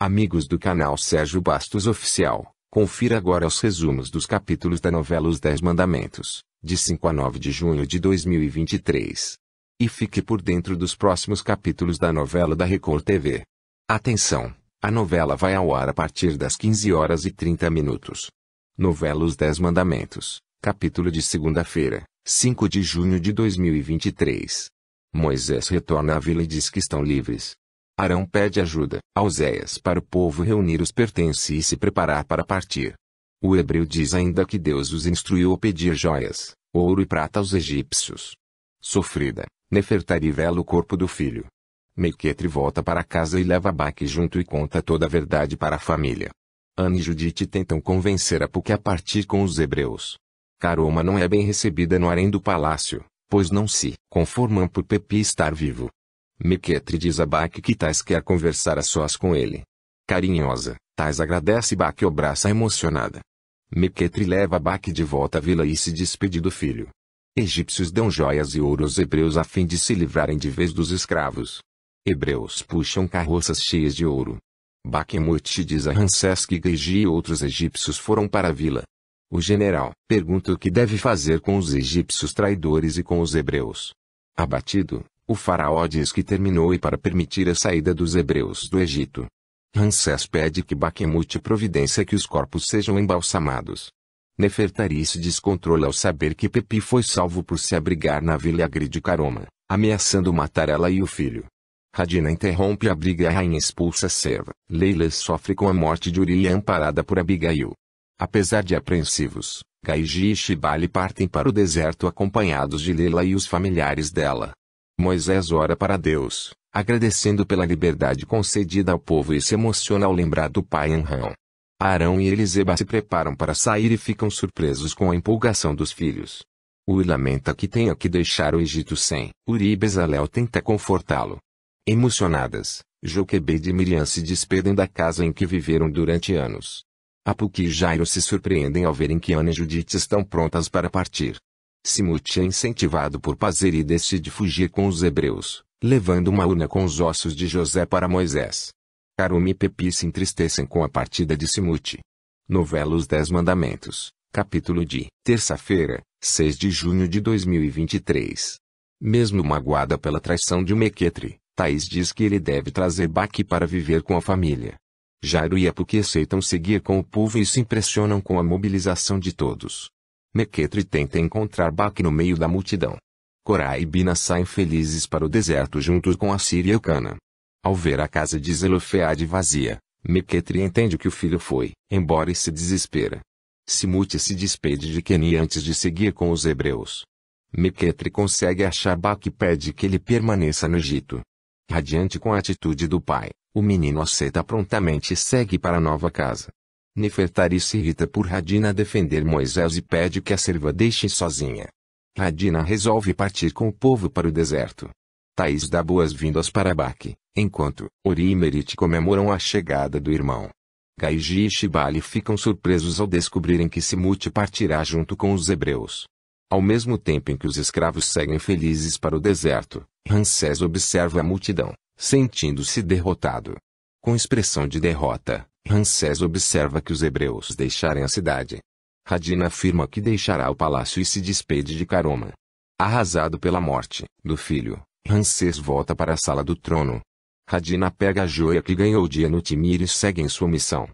Amigos do canal Sérgio Bastos Oficial, confira agora os resumos dos capítulos da novela Os Dez Mandamentos, de 5 a 9 de junho de 2023. E fique por dentro dos próximos capítulos da novela da Record TV. Atenção! A novela vai ao ar a partir das 15 horas e 30 minutos. Novela Os Dez Mandamentos, capítulo de segunda-feira, 5 de junho de 2023. Moisés retorna à vila e diz que estão livres, Arão pede ajuda a Oséias para o povo reunir os pertences e se preparar para partir. O hebreu diz ainda que Deus os instruiu a pedir joias, ouro e prata aos egípcios. Sofrida, Nefertari vela o corpo do filho. Mequetre volta para casa e leva Baque junto e conta toda a verdade para a família. Anne e Judite tentam convencer Apuque a partir com os hebreus. Caroma não é bem recebida no harém do palácio, pois não se conformam por Pepi estar vivo. Mequetre diz a Bak que Tais quer conversar a sós com ele. Carinhosa, Tais agradece Baque o braço emocionada. Mequetre leva Baque de volta à vila e se despede do filho. Egípcios dão joias e ouro aos hebreus a fim de se livrarem de vez dos escravos. Hebreus puxam carroças cheias de ouro. Bakhmut diz a Ramsés que Gegi e outros egípcios foram para a vila. O general pergunta o que deve fazer com os egípcios traidores e com os hebreus. Abatido, o faraó diz que terminou e para permitir a saída dos hebreus do Egito. Ramsés pede que Baquemute providência que os corpos sejam embalsamados. Nefertari se descontrola ao saber que Pepi foi salvo por se abrigar na vila Agri de Caroma, ameaçando matar ela e o filho. Radina interrompe a briga e a rainha expulsa a serva. Leila sofre com a morte de Uri e é amparada por Abigail. Apesar de apreensivos, Gaiji e Shibali partem para o deserto acompanhados de Leila e os familiares dela. Moisés ora para Deus, agradecendo pela liberdade concedida ao povo e se emociona ao lembrar do pai Anrão. Arão e Eliseba se preparam para sair e ficam surpresos com a empolgação dos filhos. Ui lamenta que tenha que deixar o Egito sem. Uri e Bezalel tenta confortá-lo. Emocionadas, Joquebed e Miriam se despedem da casa em que viveram durante anos. Apuque e Jairo se surpreendem ao verem que Ana e Judite estão prontas para partir. Simute é incentivado por Pazer e decide fugir com os hebreus, levando uma urna com os ossos de José para Moisés. Carumi e Pepi se entristecem com a partida de Simute. Novela Os Dez Mandamentos, capítulo de terça-feira, 6 de junho de 2023. Mesmo magoada pela traição de Mequetre, Thaís diz que ele deve trazer Baque para viver com a família. Jairo e Apuque aceitam seguir com o povo e se impressionam com a mobilização de todos. Mequetri tenta encontrar Baque no meio da multidão. Korah e Bina saem felizes para o deserto juntos com a Síria e Cana. Ao ver a casa de Zelofeade vazia, Mequetri entende que o filho foi, embora e se desespera. Simute se despede de Keni antes de seguir com os hebreus. Mequetri consegue achar Baque e pede que ele permaneça no Egito. Radiante com a atitude do pai, o menino aceita prontamente e segue para a nova casa. Nefertari se irrita por Radina defender Moisés e pede que a serva deixe sozinha. Radina resolve partir com o povo para o deserto. Thaís dá boas-vindas para Baque, enquanto Ori e Merit comemoram a chegada do irmão. Gaiji e Shibali ficam surpresos ao descobrirem que Simute partirá junto com os hebreus. Ao mesmo tempo em que os escravos seguem felizes para o deserto, Ramsés observa a multidão, sentindo-se derrotado. Com expressão de derrota, Ramsés observa que os hebreus deixarem a cidade. Radina afirma que deixará o palácio e se despede de Caroma. Arrasado pela morte do filho, Ramsés volta para a sala do trono. Radina pega a joia que ganhou dia no Timir e segue em sua missão.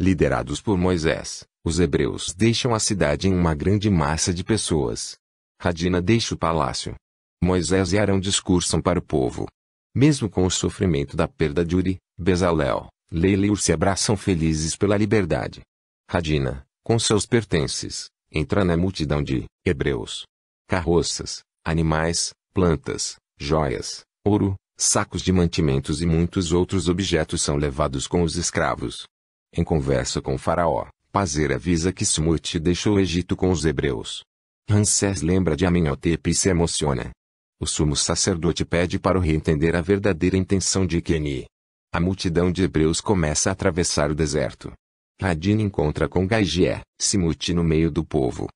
Liderados por Moisés, os hebreus deixam a cidade em uma grande massa de pessoas. Radina deixa o palácio. Moisés e Arão discursam para o povo. Mesmo com o sofrimento da perda de Uri, Bezalel, Leila e Ur se abraçam felizes pela liberdade. Radina, com seus pertences, entra na multidão de hebreus. Carroças, animais, plantas, joias, ouro, sacos de mantimentos e muitos outros objetos são levados com os escravos. Em conversa com Faraó, Pazer avisa que Smut deixou o Egito com os hebreus. Ramsés lembra de Amenhotep e se emociona. O sumo sacerdote pede para o rei entender a verdadeira intenção de Keni. A multidão de hebreus começa a atravessar o deserto. Radin encontra com Gaijé, Simuti no meio do povo.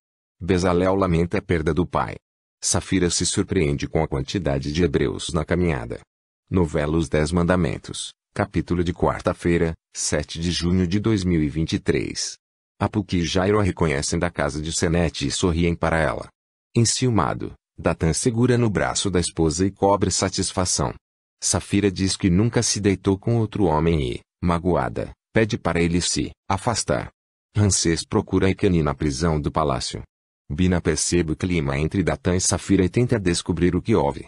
Bezalel lamenta a perda do pai. Safira se surpreende com a quantidade de hebreus na caminhada. Novela Os Dez Mandamentos, capítulo de quarta-feira, 7 de junho de 2023. Apuqui e Jairo a reconhecem da casa de Senete e sorriem para ela. Enciumado, Datan segura no braço da esposa e cobre satisfação. Safira diz que nunca se deitou com outro homem e, magoada, pede para ele se afastar. Ramsés procura Ekani na prisão do palácio. Bina percebe o clima entre Datan e Safira e tenta descobrir o que houve.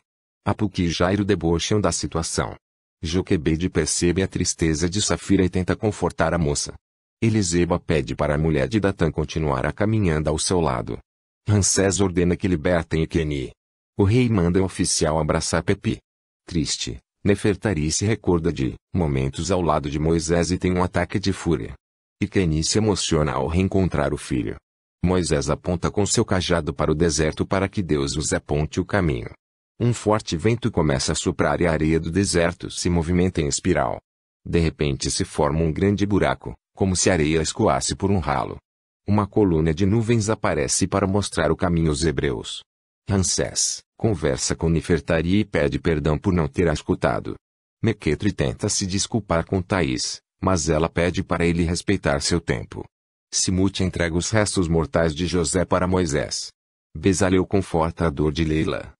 Apuki e Jairo debocham da situação. Joquebede percebe a tristeza de Safira e tenta confortar a moça. Eliseba pede para a mulher de Datan continuar a caminhando ao seu lado. Ramsés ordena que libertem Ekeni. O rei manda o um oficial abraçar Pepi. Triste, Nefertari se recorda de momentos ao lado de Moisés e tem um ataque de fúria. E Keni se emociona ao reencontrar o filho. Moisés aponta com seu cajado para o deserto para que Deus os aponte o caminho. Um forte vento começa a soprar e a areia do deserto se movimenta em espiral. De repente se forma um grande buraco, como se a areia escoasse por um ralo. Uma coluna de nuvens aparece para mostrar o caminho aos hebreus. Ramsés, Conversa com Nefertari e pede perdão por não ter a escutado. Mequetri tenta se desculpar com Thaís, mas ela pede para ele respeitar seu tempo. Simut entrega os restos mortais de José para Moisés. Bezaleu conforta a dor de Leila.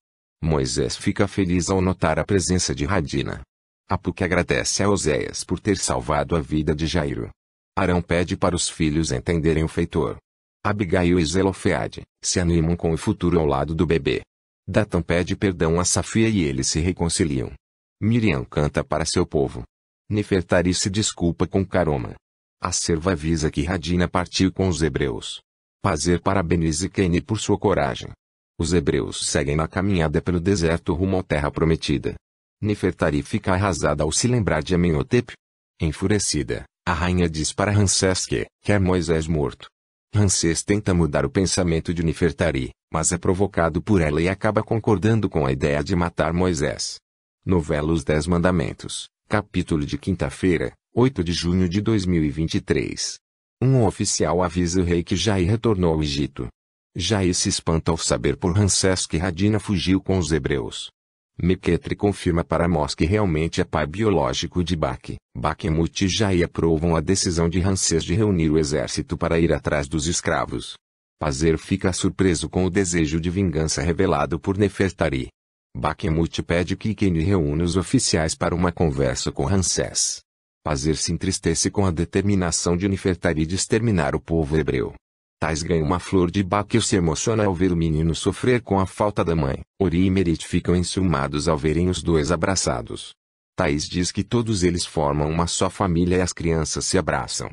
Moisés fica feliz ao notar a presença de Radina. Apuque agradece a Oséias por ter salvado a vida de Jairo. Arão pede para os filhos entenderem o feitor. Abigail e Zelofeade se animam com o futuro ao lado do bebê. Datão pede perdão a Safia e eles se reconciliam. Miriam canta para seu povo. Nefertari se desculpa com Caroma. A serva avisa que Radina partiu com os hebreus. Pazer parabeniza Kane por sua coragem. Os hebreus seguem na caminhada pelo deserto rumo à terra prometida. Nefertari fica arrasada ao se lembrar de Amenhotep. Enfurecida, a rainha diz para Ramsés que quer Moisés morto. Ramsés tenta mudar o pensamento de Nefertari, mas é provocado por ela e acaba concordando com a ideia de matar Moisés. Novela Os Dez Mandamentos, capítulo de quinta-feira, 8 de junho de 2023. Um oficial avisa o rei que Jair retornou ao Egito. Jair se espanta ao saber por Ramsés que Radina fugiu com os hebreus. Mequetre confirma para Mos que realmente é pai biológico de Baque. Baquemut e Jair aprovam a decisão de Ramsés de reunir o exército para ir atrás dos escravos. Pazer fica surpreso com o desejo de vingança revelado por Nefertari. Bakemut pede que Kane reúna os oficiais para uma conversa com Ramsés. Pazer se entristece com a determinação de Nefertari de exterminar o povo hebreu. Tais ganha uma flor de e se emociona ao ver o menino sofrer com a falta da mãe. Ori e Merit ficam ensumados ao verem os dois abraçados. Tais diz que todos eles formam uma só família e as crianças se abraçam.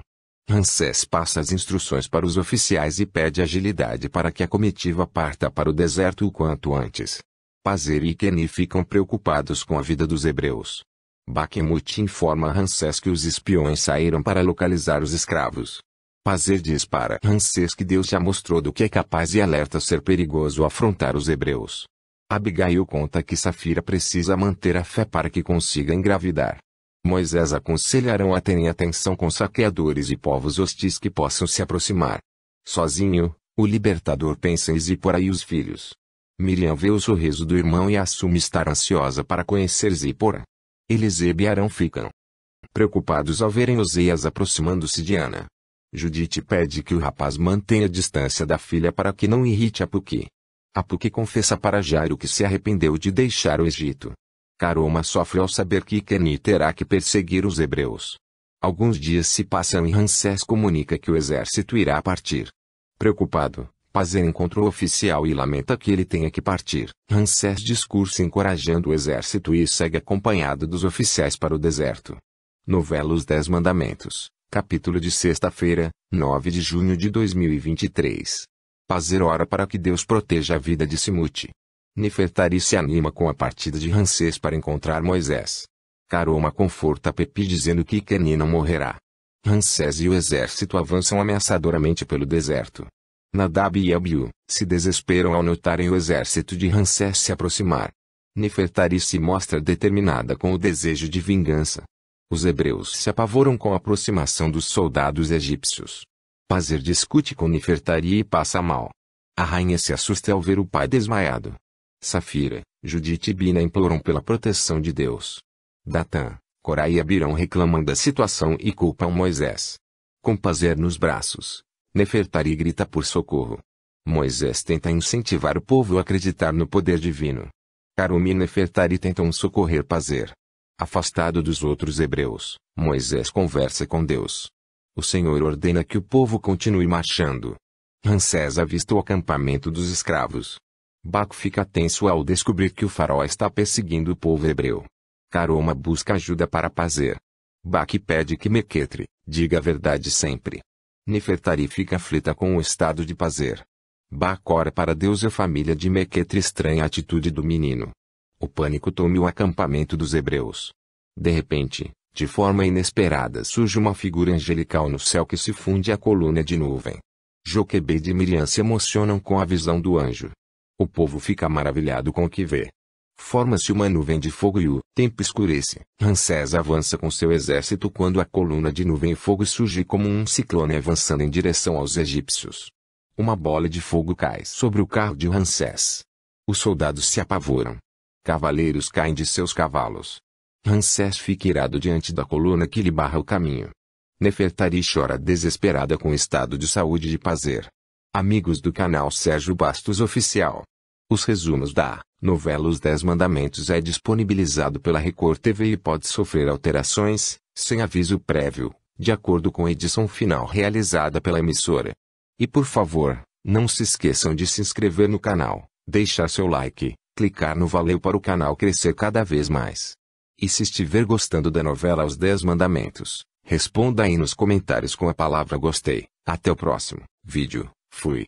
Ramsés passa as instruções para os oficiais e pede agilidade para que a comitiva parta para o deserto o quanto antes. Pazer e Keni ficam preocupados com a vida dos hebreus. Bakemut informa Ramsés que os espiões saíram para localizar os escravos. Pazer diz para Ramsés que Deus já mostrou do que é capaz e alerta ser perigoso afrontar os hebreus. Abigail conta que Safira precisa manter a fé para que consiga engravidar. Moisés aconselharão a terem atenção com saqueadores e povos hostis que possam se aproximar. Sozinho, o libertador pensa em Zípora e os filhos. Miriam vê o sorriso do irmão e assume estar ansiosa para conhecer Zípora. Eliseu e Arão ficam preocupados ao verem Oseias aproximando-se de Ana. Judite pede que o rapaz mantenha distância da filha para que não irrite a A Puki confessa para Jairo que se arrependeu de deixar o Egito. Caroma sofre ao saber que Kenny terá que perseguir os hebreus. Alguns dias se passam e Ramsés comunica que o exército irá partir. Preocupado, Pazer encontra o oficial e lamenta que ele tenha que partir. Ramsés discursa encorajando o exército e segue acompanhado dos oficiais para o deserto. Novela Os Dez Mandamentos, capítulo de sexta-feira, 9 de junho de 2023. Pazer ora para que Deus proteja a vida de Simuti. Nefertari se anima com a partida de Ramsés para encontrar Moisés. Caroma conforta Pepi dizendo que Kenê não morrerá. Ramsés e o exército avançam ameaçadoramente pelo deserto. Nadab e Abiu se desesperam ao notarem o exército de Ramsés se aproximar. Nefertari se mostra determinada com o desejo de vingança. Os hebreus se apavoram com a aproximação dos soldados egípcios. Pazer discute com Nefertari e passa mal. A rainha se assusta ao ver o pai desmaiado. Safira, Judite e Bina imploram pela proteção de Deus. Datã, Corá e Abirão reclamam da situação e culpam Moisés. Com Pazer nos braços, Nefertari grita por socorro. Moisés tenta incentivar o povo a acreditar no poder divino. Carumi e Nefertari tentam socorrer Pazer. Afastado dos outros hebreus, Moisés conversa com Deus. O Senhor ordena que o povo continue marchando. Ramsés avista o acampamento dos escravos, Baco fica tenso ao descobrir que o faraó está perseguindo o povo hebreu. Caroma busca ajuda para pazer. Baque pede que Mequetre diga a verdade sempre. Nefertari fica aflita com o estado de pazer. Baco ora para Deus e a família de Mequetre estranha a atitude do menino. O pânico tome o acampamento dos hebreus. De repente, de forma inesperada surge uma figura angelical no céu que se funde à coluna de nuvem. Joquebed e Miriam se emocionam com a visão do anjo. O povo fica maravilhado com o que vê. Forma-se uma nuvem de fogo e o tempo escurece. Ramsés avança com seu exército quando a coluna de nuvem e fogo surge como um ciclone avançando em direção aos egípcios. Uma bola de fogo cai sobre o carro de Ramsés. Os soldados se apavoram. Cavaleiros caem de seus cavalos. Ramsés fica irado diante da coluna que lhe barra o caminho. Nefertari chora desesperada com o estado de saúde de Pazer. Amigos do canal Sérgio Bastos Oficial. Os resumos da novela Os Dez Mandamentos é disponibilizado pela Record TV e pode sofrer alterações, sem aviso prévio, de acordo com a edição final realizada pela emissora. E por favor, não se esqueçam de se inscrever no canal, deixar seu like, clicar no valeu para o canal crescer cada vez mais. E se estiver gostando da novela Os Dez Mandamentos, responda aí nos comentários com a palavra gostei. Até o próximo vídeo. Fui.